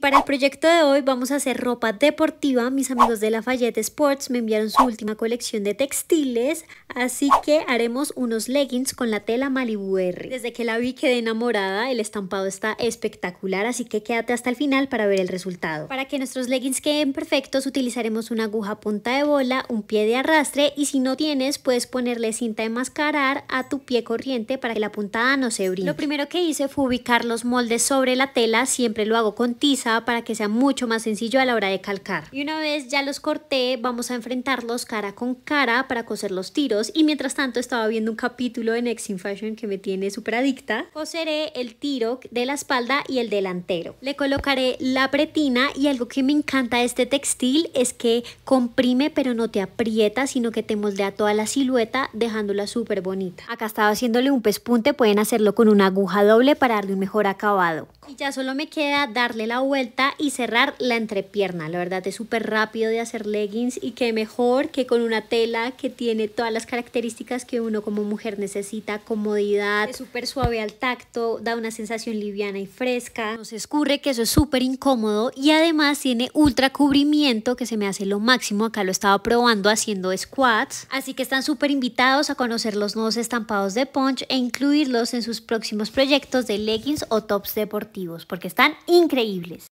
para el proyecto de hoy vamos a hacer ropa deportiva. Mis amigos de Lafayette Sports me enviaron su última colección de textiles, así que haremos unos leggings con la tela Malibu R. Desde que la vi quedé enamorada, el estampado está espectacular, así que quédate hasta el final para ver el resultado. Para que nuestros leggings queden perfectos utilizaremos una aguja punta de bola, un pie de arrastre y si no tienes puedes ponerle cinta de mascarar a tu pie corriente para que la puntada no se brille Lo primero que hice fue ubicar los moldes sobre la tela, siempre lo hago con tiza para que sea mucho más sencillo a la hora de calcar. Y una vez ya los corté, vamos a enfrentarlos cara con cara para coser los tiros y mientras tanto estaba viendo un capítulo Next in Fashion que me tiene súper adicta. Coseré el tiro de la espalda y el delantero. Le colocaré la pretina y algo que me encanta de este textil es que comprime pero no te aprieta, sino que te moldea toda la silueta dejándola súper bonita. Acá estaba haciéndole un pespunte, pueden hacerlo con una aguja doble para darle un mejor acabado y ya solo me queda darle la vuelta y cerrar la entrepierna. La verdad es súper rápido de hacer leggings y qué mejor que con una tela que tiene todas las características que uno como mujer necesita, comodidad, es súper suave al tacto, da una sensación liviana y fresca. No se escurre que eso es súper incómodo y además tiene ultra cubrimiento que se me hace lo máximo. Acá lo estaba probando haciendo squats, así que están súper invitados a conocer los nuevos estampados de Punch e incluirlos en sus próximos proyectos de leggings o tops deportivos porque están increíbles.